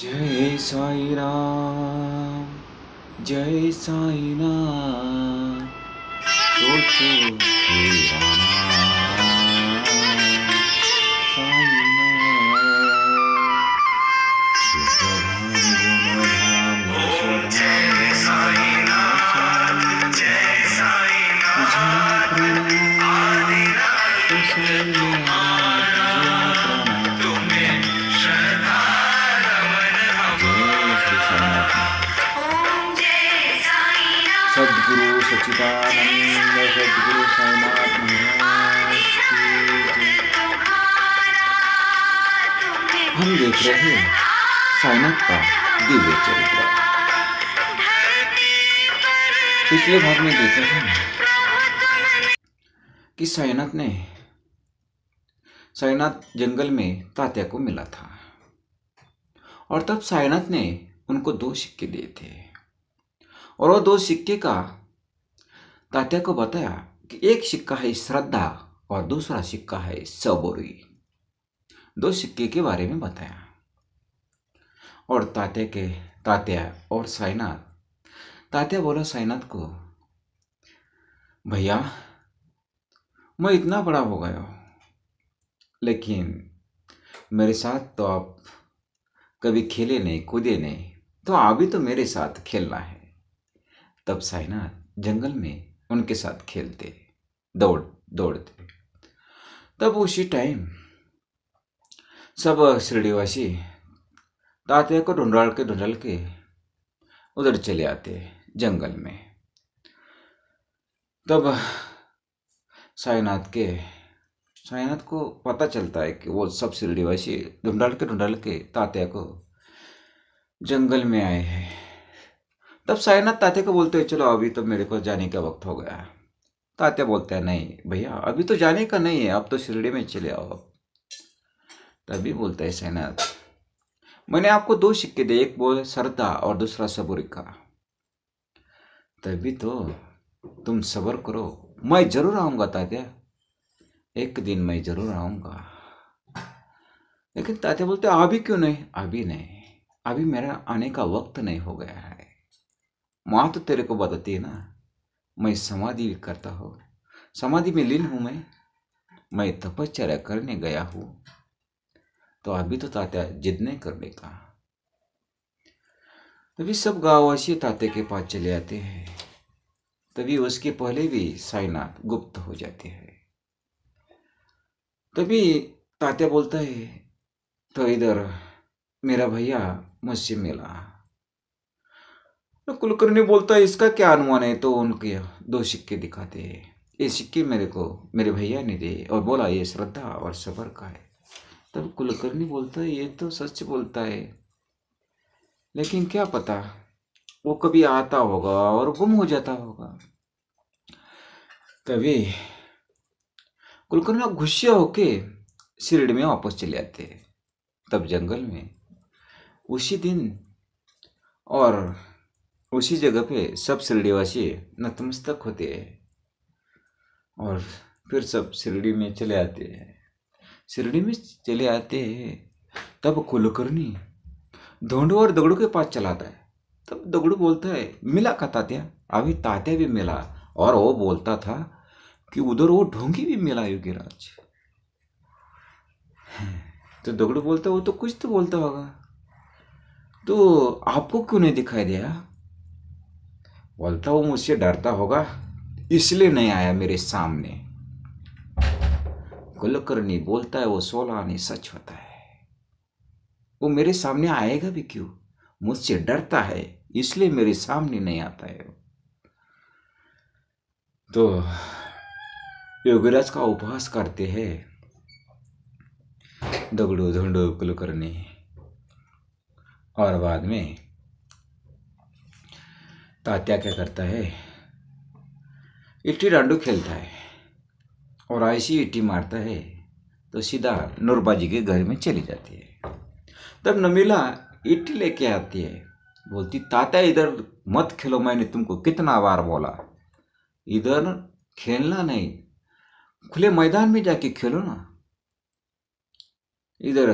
जय साई राम जय साई राम सोचो हे राम देख रहे हैं साइनाथ का दिव्य चरित्र पिछले भाग में देखा था कि साइनाथ ने साइनाथ जंगल में तात्या को मिला था और तब साइनाथ ने उनको दो सिक्के दिए थे और वो दो सिक्के का तात्या को बताया कि एक सिक्का है श्रद्धा और दूसरा सिक्का है सबोरी दो सिक्के के बारे में बताया और तात्या के तात्या और साईनाथ तात्या बोला साईनाथ को भैया मैं इतना बड़ा हो गया लेकिन मेरे साथ तो आप कभी खेले नहीं कूदे नहीं तो आप भी तो मेरे साथ खेलना है तब साईनाथ जंगल में उनके साथ खेलते दौड़ दौड़ते तब उसी टाइम सब शिरडीवासी ताते को ढूंढाल के ढूंढाल के उधर चले आते जंगल में तब साईनाथ के साईनाथ को पता चलता है कि वो सब शिरडीवासी ढूंढाल के ढूंढाल के तात्या को जंगल में आए हैं तब साईनाथ तात्या को बोलते हैं चलो अभी तो मेरे को जाने का वक्त हो गया तात्या बोलते हैं नहीं भैया अभी तो जाने का नहीं है अब तो शिरडी में चले आओ तभी बोलता है सैनाथ मैंने आपको दो सिक्के दिए एक बोल सरदा और दूसरा सबुर का तभी तो तुम सबर करो मैं जरूर आऊंगा तात्या एक दिन मैं जरूर आऊंगा लेकिन तात्या बोलते अभी क्यों नहीं अभी नहीं अभी मेरा आने का वक्त नहीं हो गया है माँ तो तेरे को बताती है ना मैं समाधि करता हूँ समाधि में लीन हूँ मैं मैं तपस्या करने गया हूँ तो अभी तो तात्या जिद नहीं करने का तभी सब गांववासी ताते के पास चले आते हैं तभी उसके पहले भी साईनाथ गुप्त हो जाते हैं तभी तात्या बोलता है तो इधर मेरा भैया मुझसे मिला तो कुलकर्णी बोलता है इसका क्या अनुमान है तो उनके दो सिक्के दिखाते हैं ये सिक्के मेरे को मेरे भैया ने दिए और बोला ये श्रद्धा और सबर का है तब कुलकर्णी बोलता है ये तो सच बोलता है लेकिन क्या पता वो कभी आता होगा और गुम हो जाता होगा तभी कुलकर्णी गुस्से होके शिरडी में वापस चले जाते तब जंगल में उसी दिन और उसी जगह पे सब शिरडीवासी नतमस्तक होते हैं और फिर सब शिरडी में चले आते हैं शिरडी में चले आते हैं तब कुलकर्णी धोंडो और दगड़ू के पास चलाता है तब दगड़ू बोलता है मिला का तात्या अभी तात्या भी मिला और वो बोलता था कि उधर वो ढोंगी भी मिला योगीराज तो दगड़ू बोलता वो तो कुछ तो बोलता होगा तो आपको क्यों नहीं दिखाई दिया बोलता वो मुझसे डरता होगा इसलिए नहीं आया मेरे सामने कुलकर्णी बोलता है वो सोलह नहीं सच होता है वो मेरे सामने आएगा भी क्यों मुझसे डरता है इसलिए मेरे सामने नहीं आता है तो योगराज का उपहास करते हैं दगड़ो धुंडो कुलकर्णी और बाद में तात्या क्या करता है इट्टी डांडू खेलता है और ऐसी इट्टी मारता है तो सीधा नूरबा जी के घर में चली जाती है तब नमीला इट्टी लेके आती है बोलती ताता इधर मत खेलो मैंने तुमको कितना बार बोला इधर खेलना नहीं खुले मैदान में जाके खेलो ना इधर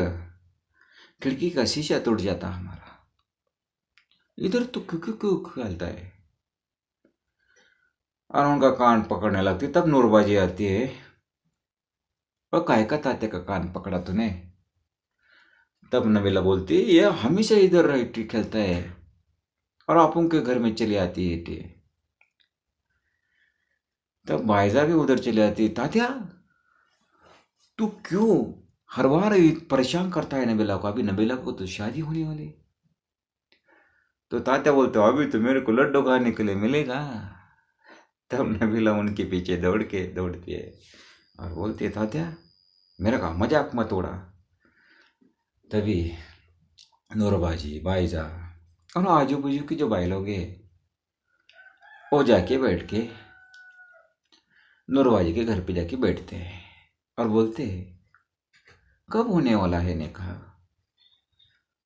खिड़की का शीशा टूट जाता हमारा इधर तो क्यों क्यों क्यों खेलता है और उनका कान पकड़ने लगती तब नूरबाजी आती है अ काय ताते का कान पकड़ा तूने तब नवेला बोलती है यह हमेशा इधर रहती खेलता है और आप के घर में चली आती है टी तब भाईजा भी उधर चली आती तात्या तू क्यों हर बार परेशान करता है नबेला को अभी नबेला को तो शादी होने वाली तो तात्या बोलते अभी तो मेरे को लड्डू खाने के लिए मिलेगा तब नबीला उनके पीछे दौड़ के दौड़ती है और बोलती है तात्या मेरा कहा मजाक मत उड़ा तभी नूरबाजी जा और आजू बाजू की जो बाई लोग है वो जाके बैठ के नूरबाजी के घर पे जाके बैठते हैं और बोलते हैं कब होने वाला है ने कहा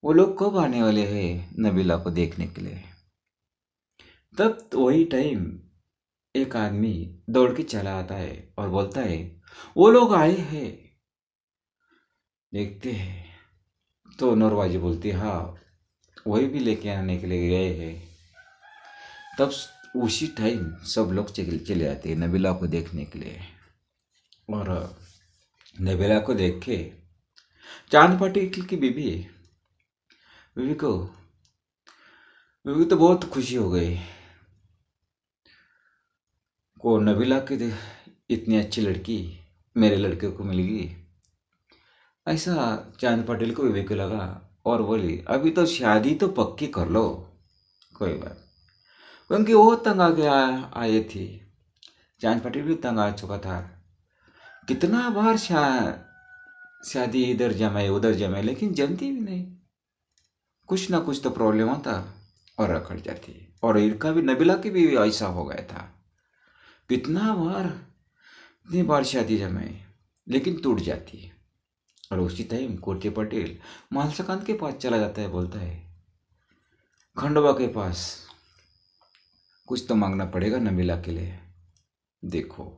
वो लोग कब आने वाले हैं नबीला को देखने के लिए तब तो वही टाइम एक आदमी दौड़ के चला आता है और बोलता है वो लोग आए हैं देखते हैं तो नरवाजी बोलती हाँ वही भी लेके आने के लिए गए हैं तब उसी टाइम सब लोग चले जाते हैं नबीला को देखने के लिए और नबीला को देख के चांद पाटिल की बीबी बीबी को बीबी तो बहुत खुशी हो गई को नबीला की इतनी अच्छी लड़की मेरे लड़के को मिल गई ऐसा चांद पटेल को विवेक लगा और बोली अभी तो शादी तो पक्की कर लो कोई बात क्योंकि वो तंग आ गया आए थी चांद पटेल भी तंग आ चुका था कितना बार शा शादी इधर जमे उधर जमे लेकिन जमती भी नहीं कुछ ना कुछ तो प्रॉब्लम होता और रखड़ जाती और इनका भी नबीला की भी ऐसा हो गया था कितना बार इतनी बार शादी जमाई लेकिन टूट जाती और उसी टाइम कुर्ती पटेल मालसाकांत के पास चला जाता है बोलता है खंडवा के पास कुछ तो मांगना पड़ेगा नमीला के लिए देखो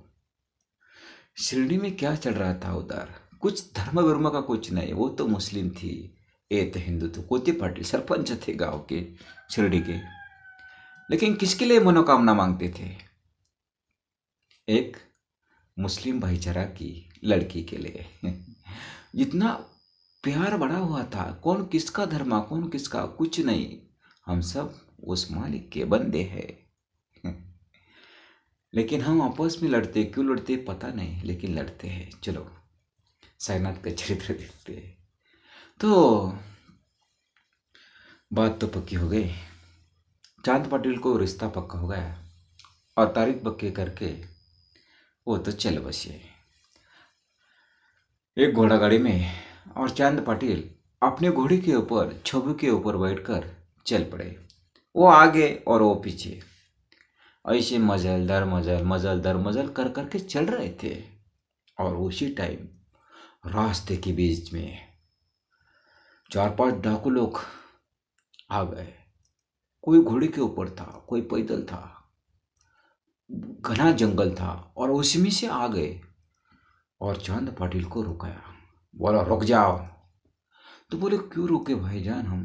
शिरडी में क्या चल रहा था उधर कुछ धर्म वर्म का कुछ नहीं वो तो मुस्लिम थी ए तो हिंदू तो कोती पाटिल सरपंच थे गांव के शिरडी के लेकिन किसके लिए मनोकामना मांगते थे एक मुस्लिम भाईचारा की लड़की के लिए जितना प्यार बढ़ा हुआ था कौन किसका धर्मा कौन किसका कुछ नहीं हम सब उस मालिक के बंदे हैं लेकिन हम आपस में लड़ते क्यों लड़ते पता नहीं लेकिन लड़ते हैं चलो साईनाथ का चरित्र देखते हैं तो बात तो पक्की हो गई चांद पाटिल को रिश्ता पक्का हो गया और तारीख पक्के करके वो तो चल बसे एक घोड़ा गाड़ी में और चांद पाटिल अपने घोड़े के ऊपर छवि के ऊपर बैठकर चल पड़े वो आगे और वो पीछे ऐसे मजल दर मजल मजल दर मजल कर करके चल रहे थे और उसी टाइम रास्ते के बीच में चार पांच डाकू लोग आ गए कोई घोड़े के ऊपर था कोई पैदल था घना जंगल था और उसी में से आ गए और चांद पाटिल को रुकाया बोला रुक जाओ तो बोले क्यों रुके भाई जान हम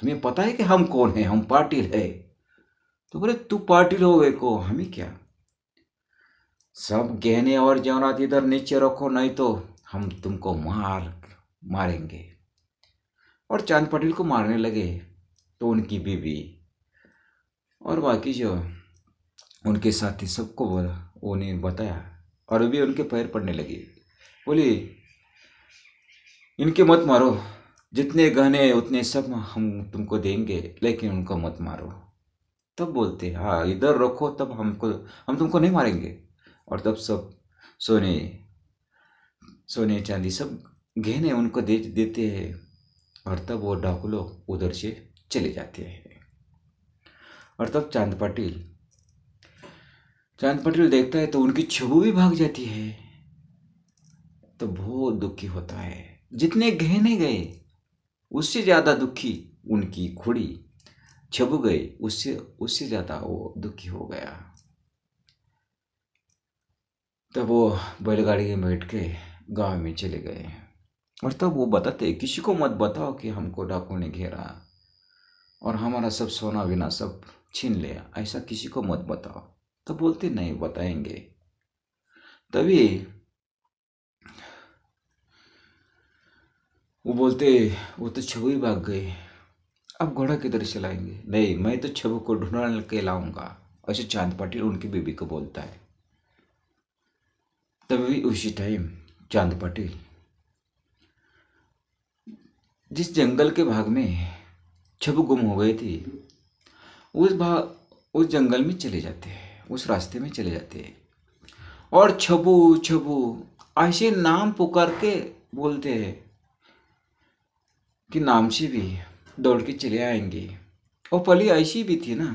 तुम्हें पता है कि हम कौन है हम पाटिल है तो बोले तू पाटिल हो गए को हमें क्या सब गहने और जवरात इधर नीचे रखो नहीं तो हम तुमको मार मारेंगे और चांद पाटिल को मारने लगे तो उनकी बीवी और बाकी जो उनके साथी सबको बोला उन्हें बताया और वे उनके पैर पड़ने लगे बोली इनके मत मारो जितने गहने उतने सब हम तुमको देंगे लेकिन उनको मत मारो तब बोलते हाँ इधर रखो तब हमको हम तुमको नहीं मारेंगे और तब सब सोने सोने चांदी सब गहने उनको दे देते हैं और तब वो डाकुलो उधर से चले जाते हैं और तब चांद पाटिल चांद पटेल देखता है तो उनकी छबू भी भाग जाती है तो बहुत दुखी होता है जितने गहने गए उससे ज़्यादा दुखी उनकी खुड़ी छबू गई उससे उससे ज़्यादा वो दुखी हो गया तब वो बैलगाड़ी में बैठ के गांव में चले गए और तब वो बताते किसी को मत बताओ कि हमको डाकू ने घेरा और हमारा सब सोना बिना सब छीन लिया ऐसा किसी को मत बताओ तो बोलते नहीं बताएंगे तभी वो बोलते वो तो छबू ही भाग गए अब घोड़ा किधर चलाएंगे नहीं मैं तो छबू को ढूंढ के लाऊंगा ऐसे चांद पाटिल उनकी बीबी को बोलता है तभी उसी टाइम चांद पाटिल जिस जंगल के भाग में छबू गुम हो गई थी उस भाग उस जंगल में चले जाते हैं उस रास्ते में चले जाते हैं और छबू छबू ऐसे नाम पुकार के बोलते हैं कि नाम से भी दौड़ के चले आएंगे और पली ऐसी भी थी ना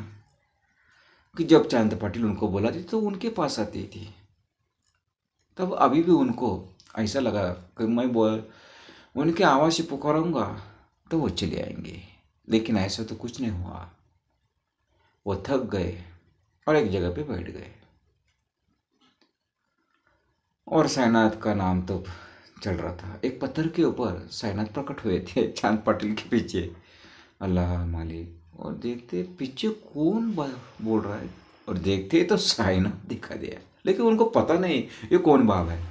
कि जब चांद पाटिल उनको बोला थी तो उनके पास आती थी तब अभी भी उनको ऐसा लगा कि मैं बोल उनके आवाज़ से पुकारूंगा तो वो चले आएंगे लेकिन ऐसा तो कुछ नहीं हुआ वो थक गए और एक जगह पे बैठ गए और सैनाथ का नाम तो चल रहा था एक पत्थर के ऊपर सैनाथ प्रकट हुए थे चांद पाटिल के पीछे अल्लाह मालिक और देखते पीछे कौन बोल रहा है और देखते तो साईनाथ दिखा दिया लेकिन उनको पता नहीं ये कौन बाबा है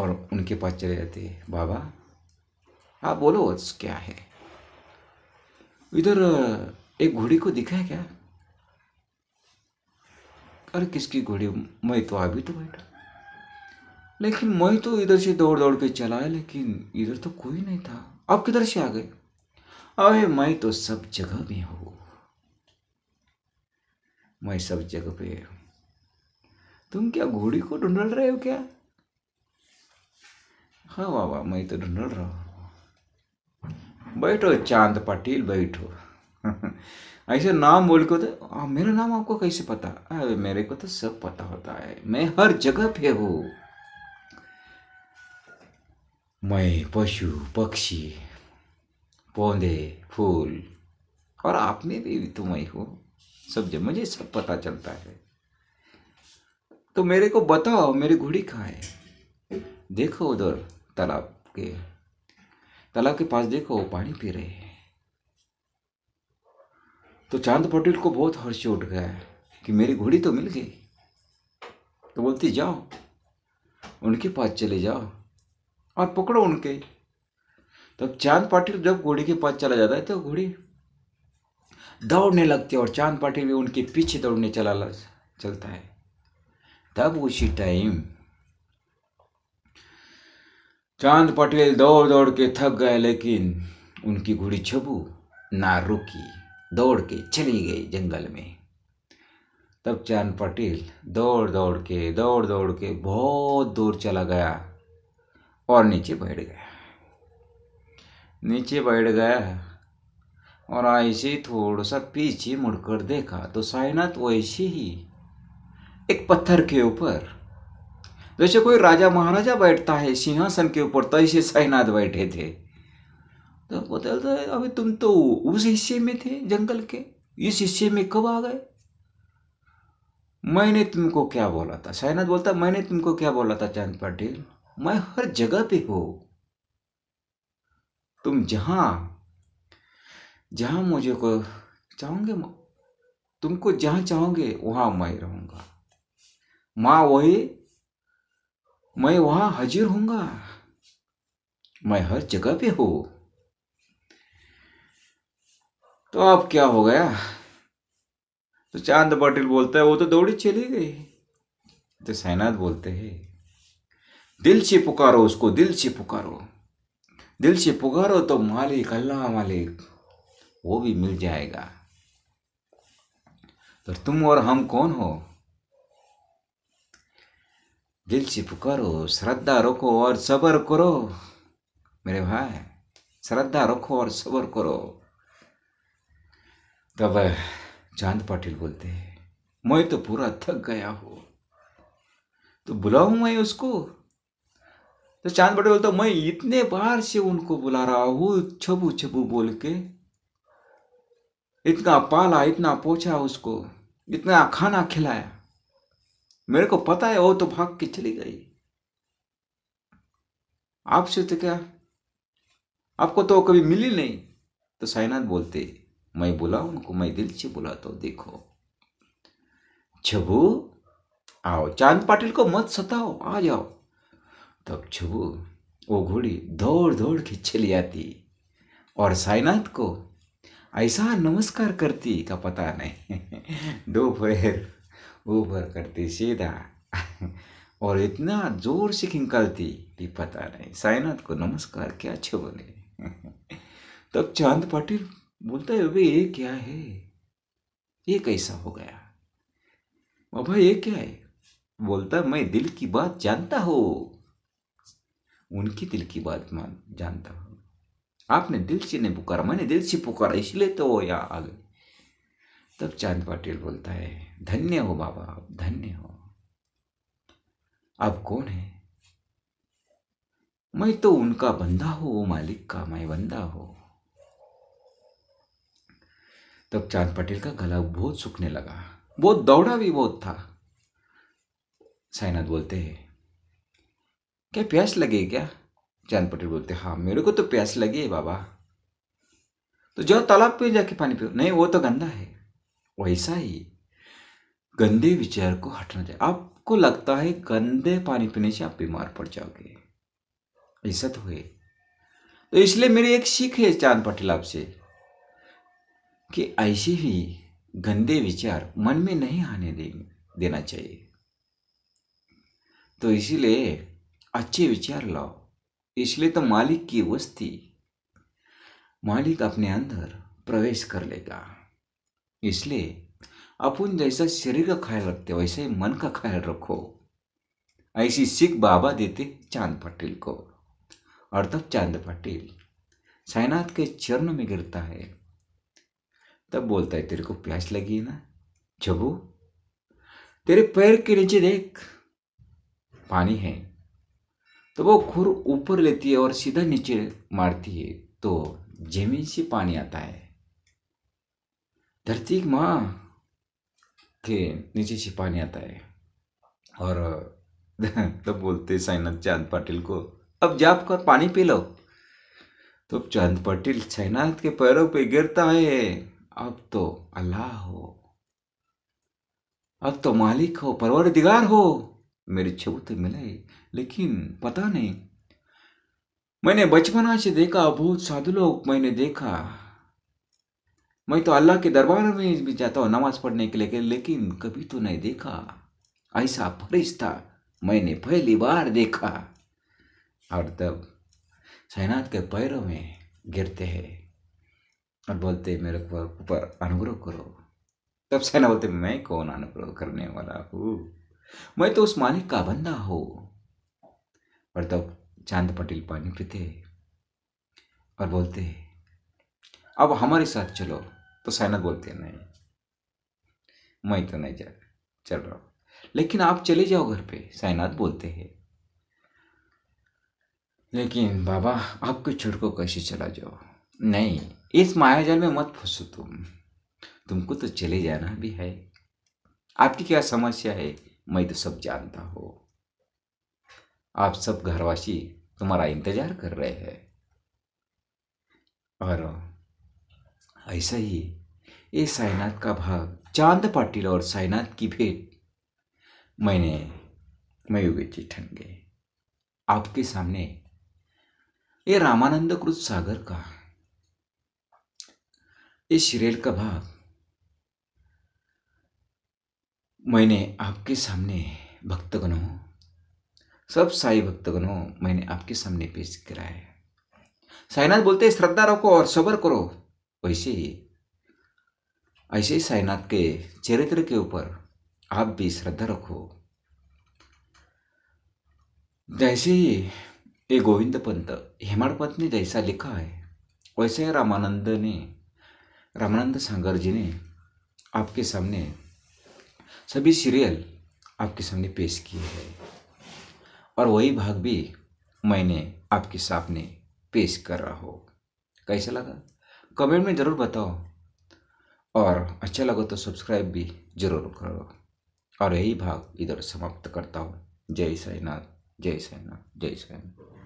और उनके पास चले जाते बाबा आप बोलो क्या है इधर एक घोड़ी को दिखा है क्या अरे किसकी घोड़ी मैं तो आ भी तो बैठा लेकिन मैं तो इधर से दौड़ दौड़ के चला है लेकिन इधर तो कोई नहीं था आप किधर से आ गए अरे मैं तो सब जगह में हूँ मैं सब जगह पे तुम क्या घोड़ी को ढूंढल रहे हो क्या हाँ वाह वाह मैं तो ढूंढल रहा हूँ बैठो चांद पाटिल बैठो ऐसे नाम बोल के तो मेरा नाम आपको कैसे पता अरे मेरे को तो सब पता होता है मैं हर जगह पे हूँ मैं पशु पक्षी पौधे फूल और आप में भी तो मैं हूँ सब जब मुझे सब पता चलता है तो मेरे को बताओ मेरी घोड़ी कहाँ है देखो उधर तालाब के तालाब के पास देखो वो पानी पी रहे हैं तो चांद पटेल को बहुत हर्ष उठ गया कि मेरी घोड़ी तो मिल गई तो बोलती जाओ उनके पास चले जाओ और पकड़ो उनके तब चांद पाटिल जब घोड़ी के पास चला जाता है तो घोड़ी दौड़ने लगती है और चांद पाटिल भी उनके पीछे दौड़ने चला चलता है तब उसी टाइम चांद पटेल दौड़ दौड़ के थक गए लेकिन उनकी घोड़ी छबू ना रुकी दौड़ के चली गई जंगल में तब चरण पटेल दौड़ दौड़ के दौड़ दौड़ के बहुत दूर चला गया और नीचे बैठ गया नीचे बैठ गया और ऐसे थोड़ा सा पीछे मुड़कर देखा तो साइनाथ वैसे तो ही एक पत्थर के ऊपर जैसे कोई राजा महाराजा बैठता है सिंहासन के ऊपर तैसे साइनाथ बैठे थे तो पता चलता है अभी तुम तो उस हिस्से में थे जंगल के इस हिस्से में कब आ गए मैंने तुमको क्या बोला था शायनाथ बोलता मैंने तुमको क्या बोला था चांद पाटिल मैं हर जगह पे हो तुम जहां जहां मुझे को चाहोगे तुमको जहां चाहोगे वहां मैं रहूंगा माँ वही मैं वहां हाजिर हूंगा मैं हर जगह पे हूँ तो अब क्या हो गया तो चांद पाटिल बोलता है वो तो दौड़ी चली गई तो सैनाथ बोलते हैं दिल से पुकारो उसको दिल से पुकारो दिल से पुकारो तो मालिक अल्लाह मालिक वो भी मिल जाएगा तो तुम और हम कौन हो दिल से पुकारो श्रद्धा रखो और सबर करो मेरे भाई श्रद्धा रखो और सबर करो तब चांद पाटिल बोलते हैं मैं तो पूरा थक गया हूँ तो बुलाऊ मैं उसको तो चांद पाटिल बोलता मैं इतने बार से उनको बुला रहा हूँ छबू छबू बोल के इतना पाला इतना पोछा उसको इतना खाना खिलाया मेरे को पता है वो तो भाग के चली गई आपसे तो क्या आपको तो कभी मिली नहीं तो साईनाथ बोलते मैं बोला उनको मैं दिल से बुलाता हूँ देखो छबू आओ चांद पाटिल को मत सताओ आ जाओ तब छबू वो घोड़ी दौड़ दौड़ के चली आती और साईनाथ को ऐसा नमस्कार करती का पता नहीं दोपहर ऊपर करती सीधा और इतना जोर से खिंकलती कि पता नहीं साईनाथ को नमस्कार क्या छबू ने तब चांद पाटिल बोलता है अभी ये क्या है ये कैसा हो गया बाबा ये क्या है बोलता मैं दिल की बात जानता हो उनकी दिल की बात मान जानता हूँ आपने दिल से नहीं पुकारा मैंने दिल से पुकारा इसलिए तो वो यहाँ आ गए तब चांद पाटिल बोलता है धन्य हो बाबा आप धन्य हो आप कौन है मैं तो उनका बंदा हूँ वो मालिक का मैं बंदा हूँ तब चांद पटेल का गला बहुत सूखने लगा वो दौड़ा भी बहुत था साईनाथ बोलते हैं क्या प्यास लगे क्या चांद पटेल बोलते हाँ मेरे को तो प्यास लगी है बाबा तो जाओ तालाब पे जाके पानी पियो नहीं वो तो गंदा है वैसा ही गंदे विचार को हटना चाहिए आपको लगता है गंदे पानी पीने से आप बीमार पड़ जाओगे ऐसा तो है तो इसलिए मेरी एक सीख है चांद पटेल आपसे कि ऐसे ही गंदे विचार मन में नहीं आने देना चाहिए तो इसीलिए अच्छे विचार लाओ इसलिए तो मालिक की वस्ती मालिक अपने अंदर प्रवेश कर लेगा इसलिए अपन जैसा शरीर का ख्याल रखते वैसे ही मन का ख्याल रखो ऐसी सिख बाबा देते चांद पाटिल को और तब चांद पाटिल साइनाथ के चरण में गिरता है तब बोलता है तेरे को प्यास लगी ना जबू तेरे पैर के नीचे देख पानी है तो वो खुर ऊपर लेती है और सीधा नीचे मारती है तो जमीन से पानी आता है धरती माँ के नीचे से पानी आता है और तब तो बोलते साईनाथ चांद पाटिल को अब जाप कर पानी पी लो तो चांद पाटिल साईनाथ के पैरों पे गिरता है अब तो अल्लाह हो अब तो मालिक हो परवर दिगार हो मेरे तो मिले लेकिन पता नहीं मैंने बचपना से देखा बहुत साधु लोग मैंने देखा मैं तो अल्लाह के दरबार में भी जाता हूँ नमाज पढ़ने के लिए लेकिन कभी तो नहीं देखा ऐसा फरिश्ता मैंने पहली बार देखा और तब सैनाथ के पैरों में गिरते हैं और बोलते मेरे ऊपर अनुग्रह करो तब सेना बोलते मैं कौन अनुग्रह करने वाला हूँ मैं तो उस मालिक का बंदा हूँ और तब चांद पटेल पानी पीते और बोलते अब हमारे साथ चलो तो सैनक बोलते नहीं मैं तो नहीं जा चल रहा हूँ लेकिन आप चले जाओ घर पे साइनाथ बोलते हैं लेकिन बाबा आपके छोड़ को कैसे चला जाओ नहीं इस मायाजाल में मत फंसो तुम तुमको तो चले जाना भी है आपकी क्या समस्या है मैं तो सब जानता हूँ आप सब घरवासी तुम्हारा इंतजार कर रहे हैं और ऐसा ही ये साईनाथ का भाग चांद पाटिल और साईनाथ की भेंट मैंने मयूगेची ठन गए आपके सामने ये रामानंद कृत सागर का इस रेल का भाग मैंने आपके सामने भक्तगणों सब साई भक्तगणों मैंने आपके सामने पेश करा है साईनाथ बोलते हैं श्रद्धा रखो और सबर करो वैसे ही ऐसे ही साईनाथ के चरित्र के ऊपर आप भी श्रद्धा रखो जैसे ही ये गोविंद पंत हेमाड़ पंत ने जैसा लिखा है वैसे रामानंद ने रामानंद सागर जी ने आपके सामने सभी सीरियल आपके सामने पेश किए हैं और वही भाग भी मैंने आपके सामने पेश कर रहा हो कैसा लगा कमेंट में ज़रूर बताओ और अच्छा लगा तो सब्सक्राइब भी ज़रूर करो और यही भाग इधर समाप्त करता हूँ जय साईनाथ जय साईनाथ जय साईनाथ